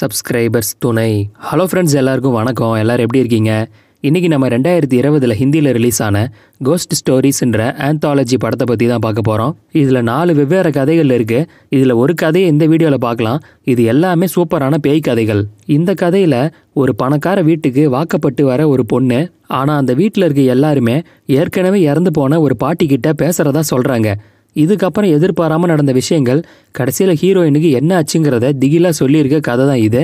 subscribers துணை hello friends எல்லாருக்கும் வணக்கம் எல்லோரும் எப்படி இருக்கீங்க இன்றைக்கி நம்ம ரெண்டாயிரத்தி இருபதில் ஹிந்தியில் ரிலீஸ் ஆன கோஸ்ட் ஸ்டோரிஸ்ன்ற ஆந்தாலஜி படத்தை பற்றி தான் பார்க்க போகிறோம் இதில் நாலு வெவ்வேறு கதைகள் இருக்குது இதில் ஒரு கதையை இந்த வீடியோவில் பார்க்கலாம் இது எல்லாமே சூப்பரான பேய் கதைகள் இந்த கதையில் ஒரு பணக்கார வீட்டுக்கு வாக்கப்பட்டு வர ஒரு பொண்ணு ஆனால் அந்த வீட்டில் இருக்க எல்லாருமே ஏற்கனவே இறந்து போன ஒரு பாட்டிக்கிட்ட பேசுகிறதா சொல்கிறாங்க இதுக்கப்புறம் எதிர்பாராமல் நடந்த விஷயங்கள் கடைசியில் ஹீரோயினுக்கு என்ன ஆச்சுங்கிறத திகிலாக சொல்லியிருக்க கதை தான் இது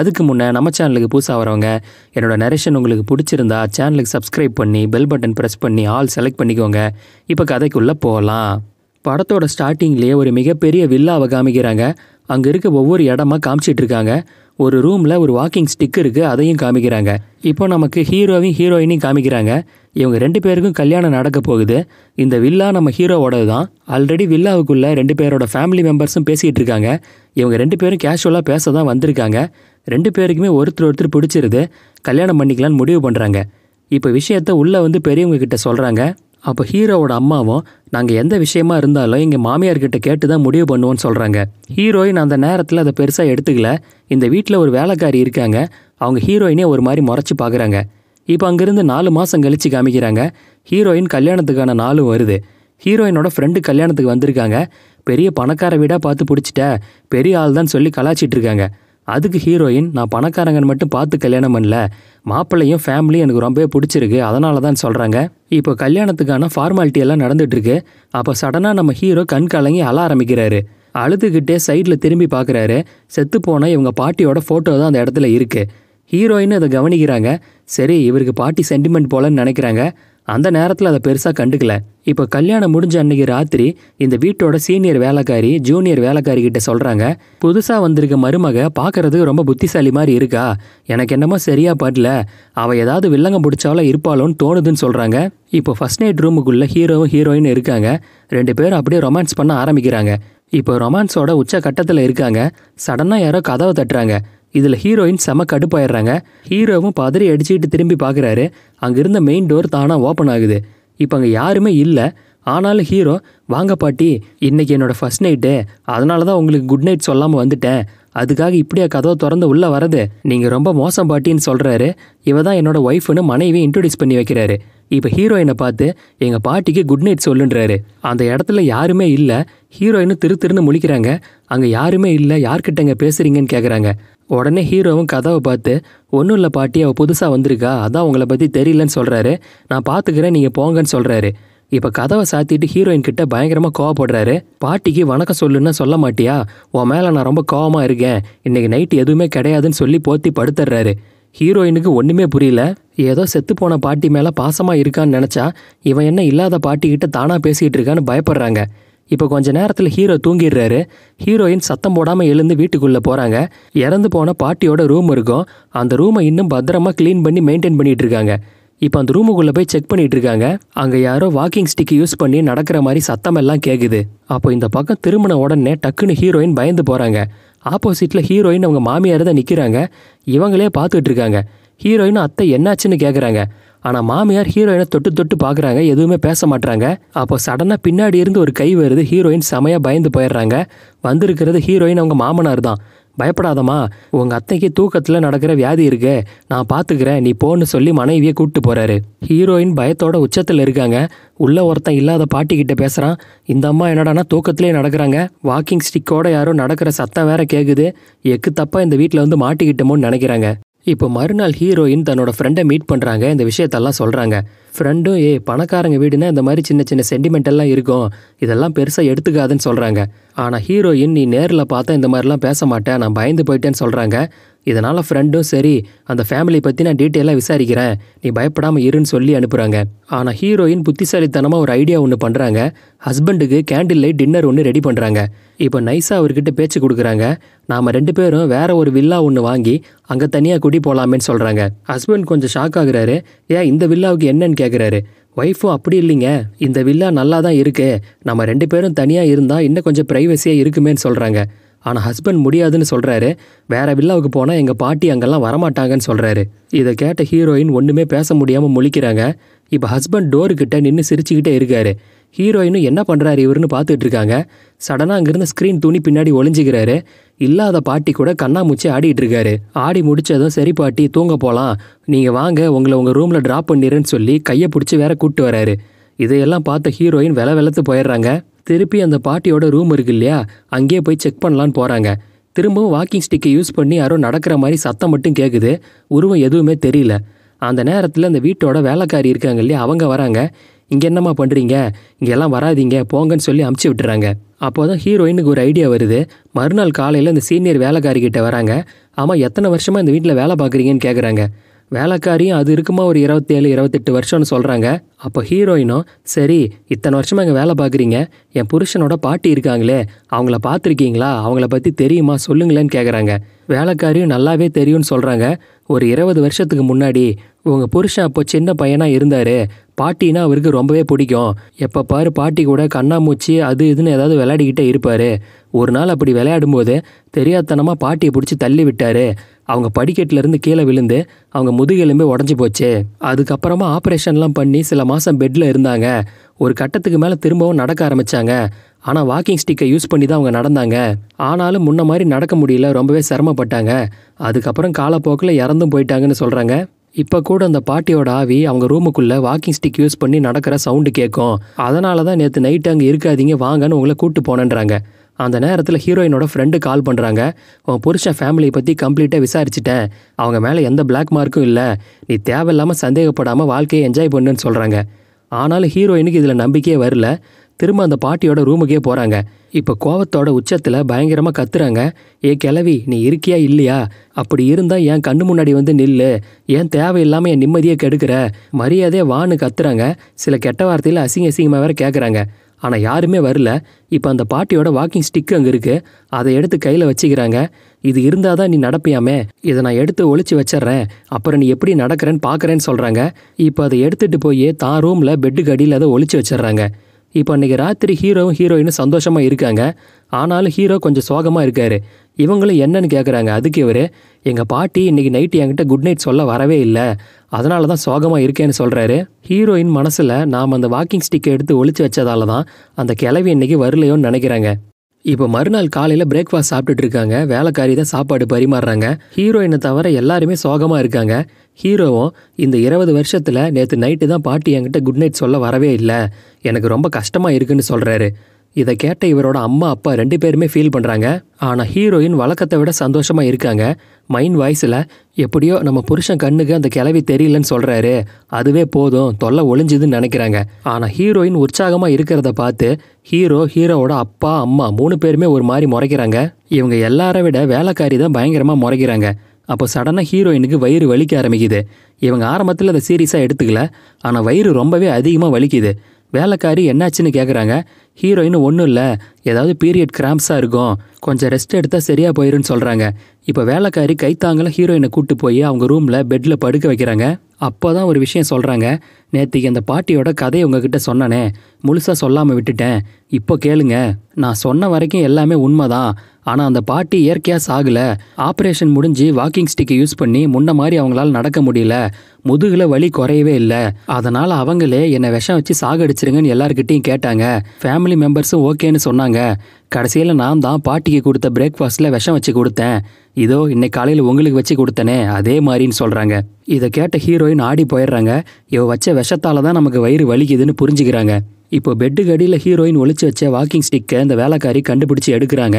அதுக்கு முன்னே நம்ம சேனலுக்கு புதுசாக வரவங்க என்னோடய நரேஷன் உங்களுக்கு பிடிச்சிருந்தா சேனலுக்கு சப்ஸ்கிரைப் பண்ணி பெல் பட்டன் ப்ரெஸ் பண்ணி ஆல் செலக்ட் பண்ணிக்கோங்க இப்போ கதைக்குள்ளே போகலாம் படத்தோட ஸ்டார்டிங்லேயே ஒரு மிகப்பெரிய வில்லாவை காமிக்கிறாங்க அங்கே இருக்க ஒவ்வொரு இடமா காமிச்சிட்ருக்காங்க ஒரு ரூமில் ஒரு வாக்கிங் ஸ்டிக் இருக்குது அதையும் காமிக்கிறாங்க இப்போ நமக்கு ஹீரோவையும் ஹீரோயினையும் காமிக்கிறாங்க இவங்க ரெண்டு பேருக்கும் கல்யாணம் நடக்க போகுது இந்த வில்லா நம்ம ஹீரோவோடது தான் ஆல்ரெடி வில்லாவுக்குள்ளே ரெண்டு பேரோட ஃபேமிலி மெம்பர்ஸும் பேசிகிட்டு இருக்காங்க இவங்க ரெண்டு பேரும் கேஷுவலாக பேச தான் வந்திருக்காங்க ரெண்டு பேருக்குமே ஒருத்தர் ஒருத்தர் பிடிச்சிருது கல்யாணம் பண்ணிக்கலான்னு முடிவு பண்ணுறாங்க இப்போ விஷயத்த உள்ளே வந்து பெரியவங்க கிட்ட சொல்கிறாங்க அப்போ ஹீரோவோட அம்மாவும் நாங்கள் எந்த விஷயமா இருந்தாலும் எங்கள் மாமியார்கிட்ட கேட்டு தான் முடிவு பண்ணுவோன்னு சொல்கிறாங்க ஹீரோயின் அந்த நேரத்தில் அதை பெருசாக எடுத்துக்கல இந்த வீட்டில் ஒரு வேலைக்காரி இருக்காங்க அவங்க ஹீரோயினே ஒரு மாதிரி முறைச்சி பார்க்குறாங்க இப்போ அங்கேருந்து நாலு மாதம் கழித்து காமிக்கிறாங்க ஹீரோயின் கல்யாணத்துக்கான நாளும் வருது ஹீரோயினோட ஃப்ரெண்டு கல்யாணத்துக்கு வந்திருக்காங்க பெரிய பணக்கார வீடாக பார்த்து பிடிச்சிட்ட பெரிய ஆள் தான் சொல்லி கலாச்சிட்ருக்காங்க அதுக்கு ஹீரோயின் நான் பணக்காரங்கன்னு மட்டும் பார்த்து கல்யாணம் பண்ணல மாப்பிள்ளையும் ஃபேமிலியும் எனக்கு ரொம்பவே பிடிச்சிருக்கு அதனால தான் சொல்கிறாங்க இப்போ கல்யாணத்துக்கான ஃபார்மாலிட்டி எல்லாம் நடந்துகிட்ருக்கு அப்போ சடனாக நம்ம ஹீரோ கண் கலங்கி அழ ஆரம்பிக்கிறாரு அழுதுகிட்டே சைடில் திரும்பி பார்க்குறாரு செத்து போனால் இவங்க பாட்டியோட ஃபோட்டோ தான் அந்த இடத்துல இருக்குது ஹீரோயின் அதை கவனிக்கிறாங்க சரி இவருக்கு பாட்டி சென்டிமெண்ட் போலன்னு நினைக்கிறாங்க அந்த நேரத்தில் அதை பெருசாக கண்டுக்கல இப்போ கல்யாணம் முடிஞ்ச அன்னைக்கு ராத்திரி இந்த வீட்டோட சீனியர் வேலைக்காரி ஜூனியர் வேலைக்காரி கிட்ட சொல்கிறாங்க புதுசாக வந்திருக்க மருமக பார்க்கறதுக்கு ரொம்ப புத்திசாலி மாதிரி இருக்கா எனக்கு என்னமோ சரியாக படல அவள் ஏதாவது வில்லங்கம் பிடிச்சாலும் இருப்பாளோன்னு தோணுதுன்னு சொல்கிறாங்க இப்போ ஃபஸ்ட் நைட் ரூமுக்குள்ளே ஹீரோவும் ஹீரோயின் இருக்காங்க ரெண்டு பேரும் அப்படியே ரொமான்ஸ் பண்ண ஆரம்பிக்கிறாங்க இப்போ ரொமான்ஸோட உச்ச கட்டத்தில் இருக்காங்க சடனாக யாரோ கதவை தட்டுறாங்க இதில் ஹீரோயின் செம கடுப்பாயிடுறாங்க ஹீரோவும் பதறி அடிச்சுக்கிட்டு திரும்பி பார்க்குறாரு அங்கிருந்த மெயின் டோர் தானாக ஓப்பன் ஆகுது இப்போ அங்கே யாருமே இல்லை ஆனாலும் ஹீரோ வாங்க பாட்டி இன்றைக்கி என்னோடய ஃபஸ்ட் நைட்டு அதனால தான் உங்களுக்கு குட் நைட் சொல்லாமல் வந்துட்டேன் அதுக்காக இப்படியா கதவை திறந்து உள்ளே வரது நீங்கள் ரொம்ப மோசம் பாட்டின்னு சொல்கிறாரு இவ தான் என்னோடய ஒய்ஃப்னு மனைவி இன்ட்ரடியூஸ் பண்ணி வைக்கிறாரு இப்போ ஹீரோயினை பார்த்து எங்கள் பாட்டிக்கு குட் நைட் சொல்லுன்றாரு அந்த இடத்துல யாருமே இல்லை ஹீரோயினு திரு திருன்னு முழிக்கிறாங்க அங்கே யாருமே இல்லை இங்கே பேசுகிறீங்கன்னு கேட்குறாங்க உடனே ஹீரோவும் கதாவை பார்த்து ஒன்றும் இல்லை பாட்டி அவள் புதுசாக வந்திருக்கா அதான் உங்களை பற்றி தெரியலன்னு சொல்கிறாரு நான் பார்த்துக்கிறேன் நீங்கள் போங்கன்னு சொல்கிறாரு இப்போ கதவை சாத்திட்டு ஹீரோயின் கிட்ட பயங்கரமாக கோவப்படுறாரு பாட்டிக்கு வணக்கம் சொல்லுன்னா சொல்ல மாட்டியா உன் மேலே நான் ரொம்ப கோவமாக இருக்கேன் இன்னைக்கு நைட்டு எதுவுமே கிடையாதுன்னு சொல்லி போத்தி படுத்துடுறாரு ஹீரோயினுக்கு ஒன்றுமே புரியல ஏதோ செத்து போன பாட்டி மேலே பாசமாக இருக்கான்னு நினச்சா இவன் என்ன இல்லாத பாட்டிக்கிட்ட தானாக பேசிகிட்டு இருக்கான்னு பயப்படுறாங்க இப்போ கொஞ்ச நேரத்தில் ஹீரோ தூங்கிடுறாரு ஹீரோயின் சத்தம் போடாமல் எழுந்து வீட்டுக்குள்ளே போகிறாங்க இறந்து போன பாட்டியோட ரூம் இருக்கும் அந்த ரூமை இன்னும் பத்திரமா க்ளீன் பண்ணி மெயின்டைன் பண்ணிகிட்டு இருக்காங்க இப்போ அந்த ரூமுக்குள்ளே போய் செக் பண்ணிகிட்டு இருக்காங்க அங்கே யாரோ வாக்கிங் ஸ்டிக் யூஸ் பண்ணி நடக்கிற மாதிரி சத்தம் எல்லாம் கேட்குது அப்போ இந்த பக்கம் திருமண உடனே டக்குன்னு ஹீரோயின் பயந்து போகிறாங்க ஆப்போசிட்டில் ஹீரோயின் அவங்க மாமியார் தான் நிற்கிறாங்க இவங்களே பார்த்துட்டு இருக்காங்க ஹீரோயின் அத்தை என்னாச்சுன்னு கேட்குறாங்க ஆனால் மாமியார் ஹீரோயினை தொட்டு தொட்டு பார்க்குறாங்க எதுவுமே பேச மாட்டுறாங்க அப்போ சடனாக பின்னாடி இருந்து ஒரு கை வருது ஹீரோயின் செமையாக பயந்து போயிடுறாங்க வந்திருக்கிறது ஹீரோயின் அவங்க மாமனார் தான் பயப்படாதம்மா உங்கள் அத்தைக்கு தூக்கத்தில் நடக்கிற வியாதி இருக்கு நான் பார்த்துக்கிறேன் நீ போன்னு சொல்லி மனைவியை கூப்பிட்டு போகிறாரு ஹீரோயின் பயத்தோட உச்சத்தில் இருக்காங்க உள்ள ஒருத்தன் இல்லாத பாட்டிக்கிட்ட பேசுகிறான் இந்த அம்மா என்னடானா தூக்கத்திலே நடக்கிறாங்க வாக்கிங் ஸ்டிக்கோட யாரோ நடக்கிற சத்தம் வேற கேட்குது எக்கு தப்பாக இந்த வீட்டில் வந்து மாட்டிக்கிட்டோமோன்னு நினைக்கிறாங்க இப்போ மறுநாள் ஹீரோயின் தன்னோட ஃப்ரெண்டை மீட் பண்ணுறாங்க இந்த விஷயத்தெல்லாம் சொல்கிறாங்க ஃப்ரெண்டும் ஏ பணக்காரங்க வீடுனா இந்த மாதிரி சின்ன சின்ன சென்டிமெண்டெல்லாம் இருக்கும் இதெல்லாம் பெருசாக எடுத்துக்காதுன்னு சொல்கிறாங்க ஆனால் ஹீரோயின் நீ நேரில் பார்த்தா இந்த மாதிரிலாம் பேச மாட்டேன் நான் பயந்து போயிட்டேன்னு சொல்கிறாங்க இதனால் ஃப்ரெண்டும் சரி அந்த ஃபேமிலி பற்றி நான் டீட்டெயிலாக விசாரிக்கிறேன் நீ பயப்படாமல் இருன்னு சொல்லி அனுப்புகிறாங்க ஆனால் ஹீரோயின் புத்திசாலித்தனமாக ஒரு ஐடியா ஒன்று பண்ணுறாங்க ஹஸ்பண்டுக்கு கேண்டில் லைட் டின்னர் ஒன்று ரெடி பண்ணுறாங்க இப்போ நைஸாக அவர்கிட்ட பேச்சு கொடுக்குறாங்க நாம் ரெண்டு பேரும் வேற ஒரு வில்லா ஒன்று வாங்கி அங்கே தனியாக கூட்டி போகலாமேன்னு சொல்கிறாங்க ஹஸ்பண்ட் கொஞ்சம் ஷாக் ஆகுறாரு ஏன் இந்த வில்லாவுக்கு என்னன்னு கேட்குறாரு ஒய்ஃபும் அப்படி இல்லைங்க இந்த வில்லா நல்லா தான் இருக்குது நம்ம ரெண்டு பேரும் தனியாக இருந்தால் இன்னும் கொஞ்சம் ப்ரைவசியாக இருக்குமேன்னு சொல்கிறாங்க ஆனால் ஹஸ்பண்ட் முடியாதுன்னு சொல்கிறாரு வேற வில்லாவுக்கு போனால் எங்கள் பாட்டி அங்கெல்லாம் வரமாட்டாங்கன்னு சொல்கிறாரு இதை கேட்ட ஹீரோயின் ஒன்றுமே பேச முடியாமல் முழிக்கிறாங்க இப்போ ஹஸ்பண்ட் டோருக்கிட்ட நின்று சிரிச்சுக்கிட்டே இருக்காரு ஹீரோயினும் என்ன பண்ணுறாரு இவருன்னு பார்த்துட்டு இருக்காங்க சடனாக அங்கேருந்து ஸ்க்ரீன் துணி பின்னாடி ஒளிஞ்சிக்கிறாரு இல்லாத பாட்டி கூட கண்ணாமூச்சி ஆடிட்டு இருக்காரு ஆடி முடிச்சதும் சரி பாட்டி தூங்க போகலாம் நீங்கள் வாங்க உங்களை உங்கள் ரூமில் ட்ராப் பண்ணிடுறேன்னு சொல்லி கையை பிடிச்சி வேற கூப்பிட்டு வராரு இதையெல்லாம் பார்த்த ஹீரோயின் வில வெளத்து போயிடுறாங்க திருப்பி அந்த பாட்டியோட ரூம் இருக்கு இல்லையா அங்கேயே போய் செக் பண்ணலான்னு போகிறாங்க திரும்பவும் வாக்கிங் ஸ்டிக்கை யூஸ் பண்ணி யாரோ நடக்கிற மாதிரி சத்தம் மட்டும் கேட்குது உருவம் எதுவுமே தெரியல அந்த நேரத்தில் அந்த வீட்டோட வேலைக்காரி இருக்காங்க இல்லையா அவங்க வராங்க இங்கே என்னம்மா பண்ணுறீங்க இங்கெல்லாம் வராதிங்க போங்கன்னு சொல்லி அமுச்சு விட்டுறாங்க அப்போ தான் ஹீரோயினுக்கு ஒரு ஐடியா வருது மறுநாள் காலையில் அந்த சீனியர் வேலைக்காரிக்கிட்ட வராங்க ஆமாம் எத்தனை வருஷமாக இந்த வீட்டில் வேலை பார்க்குறீங்கன்னு கேட்குறாங்க வேலைக்காரியும் அது இருக்குமா ஒரு இருபத்தேழு இருபத்தெட்டு வருஷம்னு சொல்கிறாங்க அப்போ ஹீரோயினும் சரி இத்தனை வருஷமாக இங்கே வேலை பார்க்குறீங்க என் புருஷனோட பாட்டி இருக்காங்களே அவங்கள பார்த்துருக்கீங்களா அவங்கள பற்றி தெரியுமா சொல்லுங்களேன்னு கேட்குறாங்க வேலைக்காரியும் நல்லாவே தெரியும்னு சொல்கிறாங்க ஒரு இருபது வருஷத்துக்கு முன்னாடி உங்கள் புருஷன் அப்போ சின்ன பையனாக இருந்தார் பாட்டினா அவருக்கு ரொம்பவே பிடிக்கும் எப்போ பாரு பாட்டி கூட கண்ணாமூச்சி அது இதுன்னு ஏதாவது விளையாடிக்கிட்டே இருப்பார் ஒரு நாள் அப்படி விளையாடும்போது தெரியாதனமாக பாட்டியை பிடிச்சி தள்ளி விட்டார் அவங்க படிக்கட்டிலேருந்து கீழே விழுந்து அவங்க முதுகெலும்பே உடஞ்சி போச்சு அதுக்கப்புறமா ஆப்ரேஷன்லாம் பண்ணி சில மாதம் பெட்டில் இருந்தாங்க ஒரு கட்டத்துக்கு மேலே திரும்பவும் நடக்க ஆரம்பித்தாங்க ஆனால் வாக்கிங் ஸ்டிக்கை யூஸ் பண்ணி தான் அவங்க நடந்தாங்க ஆனாலும் முன்ன மாதிரி நடக்க முடியல ரொம்பவே சிரமப்பட்டாங்க அதுக்கப்புறம் காலப்போக்கில் இறந்தும் போயிட்டாங்கன்னு சொல்கிறாங்க இப்போ கூட அந்த பாட்டியோட ஆவி அவங்க ரூமுக்குள்ளே வாக்கிங் ஸ்டிக் யூஸ் பண்ணி நடக்கிற சவுண்டு கேட்கும் அதனால தான் நேற்று நைட்டு அங்கே இருக்காதீங்க வாங்கன்னு உங்களை கூப்பிட்டு போனேன்றாங்க அந்த நேரத்தில் ஹீரோயினோட ஃப்ரெண்டு கால் பண்ணுறாங்க உன் புருஷன் ஃபேமிலியை பற்றி கம்ப்ளீட்டாக விசாரிச்சிட்டேன் அவங்க மேலே எந்த பிளாக் மார்க்கும் இல்லை நீ தேவையில்லாமல் சந்தேகப்படாமல் வாழ்க்கையை என்ஜாய் பண்ணுன்னு சொல்கிறாங்க ஆனாலும் ஹீரோயினுக்கு இதில் நம்பிக்கையே வரல திரும்ப அந்த பாட்டியோட ரூமுக்கே போகிறாங்க இப்போ கோவத்தோட உச்சத்தில் பயங்கரமாக கத்துறாங்க ஏ கிளவி நீ இருக்கியா இல்லையா அப்படி இருந்தால் என் கண்ணு முன்னாடி வந்து நில்லு ஏன் தேவையில்லாமல் என் நிம்மதியை கெடுக்கிற மரியாதையே வான்னு கத்துறாங்க சில கெட்ட வார்த்தையில் அசிங்க அசிங்கமாக வேற கேட்குறாங்க ஆனால் யாருமே வரல இப்போ அந்த பாட்டியோட வாக்கிங் ஸ்டிக் அங்கே இருக்குது அதை எடுத்து கையில் வச்சுக்கிறாங்க இது இருந்தால் தான் நீ நடப்பியாமே இதை நான் எடுத்து ஒழிச்சு வச்சிட்றேன் அப்புறம் நீ எப்படி நடக்கிறேன்னு பார்க்குறேன்னு சொல்கிறாங்க இப்போ அதை எடுத்துகிட்டு போய் தான் ரூமில் பெட்டுக்கு அடியில் அதை ஒழிச்சு வச்சிட்றாங்க இப்போ இன்றைக்கி ராத்திரி ஹீரோவும் ஹீரோயினும் சந்தோஷமாக இருக்காங்க ஆனாலும் ஹீரோ கொஞ்சம் சோகமாக இருக்கார் இவங்களும் என்னன்னு கேட்குறாங்க அதுக்கு இவர் எங்கள் பாட்டி இன்றைக்கி நைட்டு என்கிட்ட குட் நைட் சொல்ல வரவே இல்லை அதனால தான் சோகமாக இருக்கேன்னு சொல்கிறாரு ஹீரோயின் மனசில் நாம் அந்த வாக்கிங் ஸ்டிக்கை எடுத்து ஒழிச்சு வச்சதால தான் அந்த கிளவி இன்றைக்கி வரலையோன்னு நினைக்கிறாங்க இப்போ மறுநாள் காலையில் பிரேக்ஃபாஸ்ட் சாப்பிட்டுட்டு இருக்காங்க வேலைக்காரி தான் சாப்பாடு பரிமாறுறாங்க ஹீரோயினை தவிர எல்லாருமே சோகமாக இருக்காங்க ஹீரோவும் இந்த இருபது வருஷத்தில் நேற்று நைட்டு தான் பாட்டி என்கிட்ட குட் நைட் சொல்ல வரவே இல்லை எனக்கு ரொம்ப கஷ்டமாக இருக்குன்னு சொல்கிறாரு இதை கேட்ட இவரோட அம்மா அப்பா ரெண்டு பேருமே ஃபீல் பண்ணுறாங்க ஆனால் ஹீரோயின் வழக்கத்தை விட சந்தோஷமாக இருக்காங்க மைண்ட் வாய்ஸில் எப்படியோ நம்ம புருஷன் கண்ணுக்கு அந்த கிளவி தெரியலன்னு சொல்கிறாரு அதுவே போதும் தொல்லை ஒளிஞ்சுதுன்னு நினைக்கிறாங்க ஆனால் ஹீரோயின் உற்சாகமாக இருக்கிறத பார்த்து ஹீரோ ஹீரோவோட அப்பா அம்மா மூணு பேருமே ஒரு மாதிரி முறைக்கிறாங்க இவங்க எல்லாரை விட வேலைக்காரி தான் பயங்கரமாக முறைக்கிறாங்க அப்போ சடனாக ஹீரோயினுக்கு வயிறு வலிக்க ஆரம்பிக்குது இவங்க ஆரம்பத்தில் அதை சீரியஸாக எடுத்துக்கல ஆனால் வயிறு ரொம்பவே அதிகமாக வலிக்குது வேலைக்காரி என்னாச்சுன்னு கேட்குறாங்க ஹீரோயின் ஒன்றும் இல்லை ஏதாவது பீரியட் கிராம்ஸாக இருக்கும் கொஞ்சம் ரெஸ்ட் எடுத்தால் சரியாக போயிருன்னு சொல்கிறாங்க இப்போ வேலைக்காரி கைத்தாங்கள ஹீரோயினை கூட்டு போய் அவங்க ரூமில் பெட்டில் படுக்க வைக்கிறாங்க அப்போ தான் ஒரு விஷயம் சொல்கிறாங்க நேற்றுக்கு அந்த பாட்டியோட கதையை உங்ககிட்ட சொன்னானே முழுசாக சொல்லாமல் விட்டுட்டேன் இப்போ கேளுங்க நான் சொன்ன வரைக்கும் எல்லாமே உண்மைதான் ஆனால் அந்த பாட்டி இயற்கையாக சாகலை ஆப்ரேஷன் முடிஞ்சு வாக்கிங் ஸ்டிக்கை யூஸ் பண்ணி முன்ன மாதிரி அவங்களால நடக்க முடியல முதுகில் வலி குறையவே இல்லை அதனால் அவங்களே என்னை விஷம் வச்சு சாகடிச்சிருங்கன்னு எல்லாருக்கிட்டையும் கேட்டாங்க ஃபேமிலி மெம்பர்ஸும் ஓகேன்னு சொன்னாங்க கடைசியில் நான் தான் பாட்டிக்கு கொடுத்த பிரேக்ஃபாஸ்ட்டில் விஷம் வச்சு கொடுத்தேன் இதோ இன்னைக்கு காலையில் உங்களுக்கு வச்சு கொடுத்தனே அதே மாதிரின்னு சொல்கிறாங்க இதை கேட்ட ஹீரோயின் ஆடி போயிடுறாங்க இவ வச்ச விஷத்தால் தான் நமக்கு வயிறு வலிக்குதுன்னு புரிஞ்சுக்கிறாங்க இப்போ பெட்டுக்கு அடியில் ஹீரோயின் ஒழிச்சு வச்ச வாக்கிங் ஸ்டிக்கை இந்த வேலைக்காரி கண்டுபிடிச்சி எடுக்கிறாங்க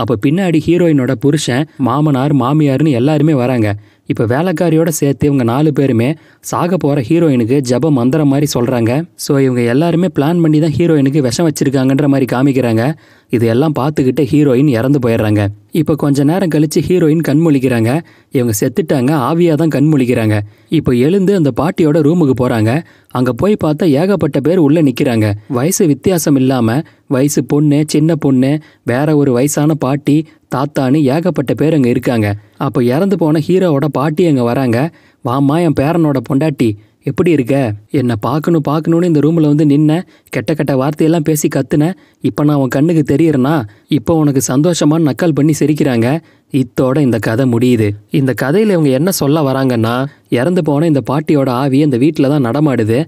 அப்போ பின்னாடி ஹீரோயினோட புருஷன் மாமனார் மாமியார்னு எல்லாருமே வராங்க இப்போ வேலைக்காரியோட சேர்த்து இவங்க நாலு பேருமே சாக போகிற ஹீரோயினுக்கு ஜப மந்திரம் மாதிரி சொல்கிறாங்க ஸோ இவங்க எல்லாருமே பிளான் பண்ணி தான் ஹீரோயினுக்கு விஷம் வச்சுருக்காங்கன்ற மாதிரி காமிக்கிறாங்க இதையெல்லாம் பார்த்துக்கிட்டு ஹீரோயின் இறந்து போயிடுறாங்க இப்போ கொஞ்ச நேரம் கழித்து ஹீரோயின் கண்மொழிக்கிறாங்க இவங்க செத்துட்டாங்க ஆவியாக தான் கண்மொழிக்கிறாங்க இப்போ எழுந்து அந்த பாட்டியோட ரூமுக்கு போகிறாங்க அங்கே போய் பார்த்தா ஏகப்பட்ட பேர் உள்ளே நிற்கிறாங்க வயசு வித்தியாசம் இல்லாமல் வயசு பொண்ணு சின்ன பொண்ணு வேற ஒரு வயசான பாட்டி தாத்தான்னு ஏகப்பட்ட பேர் அங்கே இருக்காங்க அப்போ இறந்து போன ஹீரோவோட பாட்டி அங்கே வராங்க வாமா என் பேரனோட பொண்டாட்டி எப்படி இருக்க என்னை பார்க்கணும் பார்க்கணுன்னு இந்த ரூமில் வந்து நின்ன கெட்ட கெட்ட வார்த்தையெல்லாம் பேசி கத்துன இப்போ நான் உன் கண்ணுக்கு தெரியறேனா இப்போ உனக்கு சந்தோஷமாக நக்கல் பண்ணி சிரிக்கிறாங்க இத்தோட இந்த கதை முடியுது இந்த கதையில் இவங்க என்ன சொல்ல வராங்கன்னா இறந்து போன இந்த பாட்டியோட ஆவி இந்த வீட்டில் தான் நடமாடுது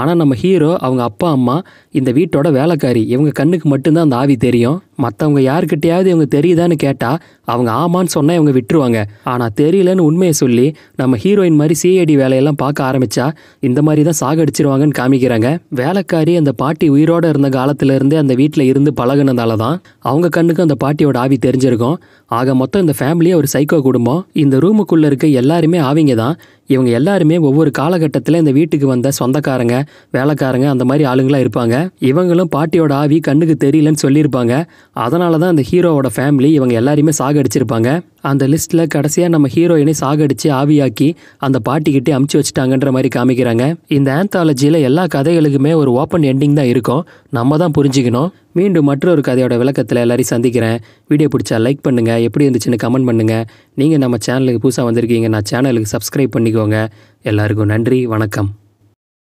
ஆனால் நம்ம ஹீரோ அவங்க அப்பா அம்மா இந்த வீட்டோட வேலைக்காரி இவங்க கண்ணுக்கு மட்டும்தான் அந்த ஆவி தெரியும் மற்றவங்க யாருக்கிட்டையாவது இவங்க தெரியுதான்னு கேட்டால் அவங்க ஆமான்னு சொன்னால் இவங்க விட்டுருவாங்க ஆனால் தெரியலன்னு உண்மையை சொல்லி நம்ம ஹீரோயின் மாதிரி சிஐடி வேலையெல்லாம் பார்க்க ஆரம்பித்தா இந்த மாதிரி தான் சாகடிச்சிருவாங்கன்னு காமிக்கிறாங்க வேலைக்காரி அந்த பாட்டி உயிரோடு இருந்த காலத்திலேருந்தே அந்த வீட்டில் இருந்து பழகினதால தான் அவங்க கண்ணுக்கும் அந்த பாட்டியோட ஆவி தெரிஞ்சிருக்கும் ஆக மொத்தம் இந்த ஃபேமிலியே ஒரு சைக்கோ குடும்பம் இந்த ரூமுக்குள்ளே இருக்க எல்லாருமே ஆவிங்க தான் இவங்க எல்லாருமே ஒவ்வொரு காலகட்டத்தில் இந்த வீட்டுக்கு வந்த சொந்தக்காரங்க வேலைக்காரங்க அந்த மாதிரி ஆளுங்களாக இருப்பாங்க இவங்களும் பாட்டியோட ஆவி கண்ணுக்கு தெரியலன்னு சொல்லியிருப்பாங்க அதனால தான் அந்த ஹீரோவோட ஃபேமிலி இவங்க எல்லாரையுமே சாகடிச்சிருப்பாங்க அந்த லிஸ்ட்டில் கடைசியாக நம்ம ஹீரோயினை சாகடித்து ஆவியாக்கி அந்த பாட்டிக்கிட்டே அமுச்சு வச்சுட்டாங்கன்ற மாதிரி காமிக்கிறாங்க இந்த ஆந்தாலஜியில் எல்லா கதைகளுக்குமே ஒரு ஓப்பன் எண்டிங் தான் இருக்கும் நம்ம தான் புரிஞ்சுக்கணும் மீண்டும் மற்றொரு கதையோட விளக்கத்தில் எல்லாரையும் சந்திக்கிறேன் வீடியோ பிடிச்சா லைக் பண்ணுங்கள் எப்படி இருந்துச்சுன்னு கமெண்ட் பண்ணுங்கள் நீங்கள் நம்ம சேனலுக்கு புதுசாக வந்திருக்கீங்க நான் சேனலுக்கு சப்ஸ்கிரைப் பண்ணிக்கோ தெரிஞ்சுக்கோங்க எல்லாருக்கும் நன்றி வணக்கம்